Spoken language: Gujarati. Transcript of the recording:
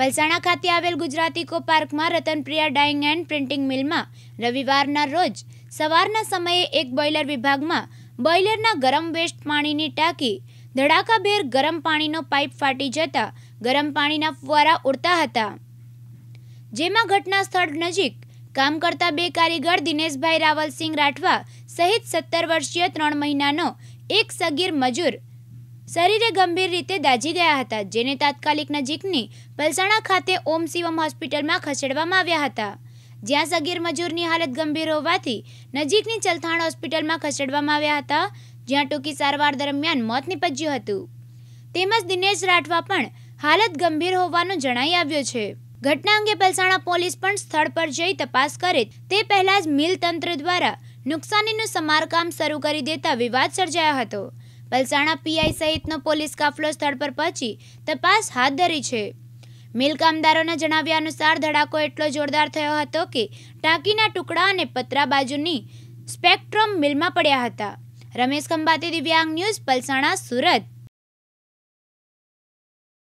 પલસાણા ખાતે આવેલ ગુજરાતી ઇકો પાર્કમાં રતનપ્રિયા ડાઇંગ એન્ડ પ્રિન્ટિંગ મિલમાં રવિવારના રોજ સવારના સમયે એક બોઇલર વિભાગમાં બોઇલરના ગરમ વેસ્ટ પાણીની ટાંકી ધડાકાભેર ગરમ પાણીનો પાઇપ ફાટી જતા ગરમ પાણીના ફુવારા ઉડતા હતા જેમાં ઘટના સ્થળ નજીક કામ કરતા બે કારીગર દિનેશભાઈ રાવલસિંહ રાઠવા સહિત સત્તર વર્ષીય ત્રણ મહિનાનો એક સગીર મજૂર શરીરે ગંભીર રીતે દાઝી ગયા હતા જેને તાત્કાલિક નજીકની પલસાણા ખાતે ઓમ શિવમ હોસ્પિટલમાં ખસેડવામાં આવ્યા હતા જ્યાં સગીર મજૂરની હાલત ગંભીર હોવાથી નજીકની ચલથાણ હોસ્પિટલમાં ખસેડવામાં આવ્યા હતા જ્યાં ટૂંકી સારવાર દરમિયાન મોત નીપજ્યું હતું તેમજ દિનેશ રાઠવા પણ હાલત ગંભીર હોવાનું જણાઈ આવ્યું છે ઘટના અંગે પલસાણા પોલીસ પણ સ્થળ પર જઈ તપાસ કરે તે પહેલા જ મિલ તંત્ર દ્વારા નુકસાનીનું સમારકામ શરૂ કરી દેતા વિવાદ સર્જાયો હતો પલસાણા પીઆઈ સહિતનો પોલીસ કાફલો સ્થળ પર પહોંચી તપાસ હાથ ધરી છે મિલ કામદારોના જણાવ્યા અનુસાર ધડાકો એટલો જોરદાર થયો હતો કે ટાંકીના ટુકડા અને પતરા બાજુની સ્પેક્ટ્રમ મિલમાં પડ્યા હતા રમેશ ખંભાતી દિવ્યાંગ ન્યૂઝ પલસાણા સુરત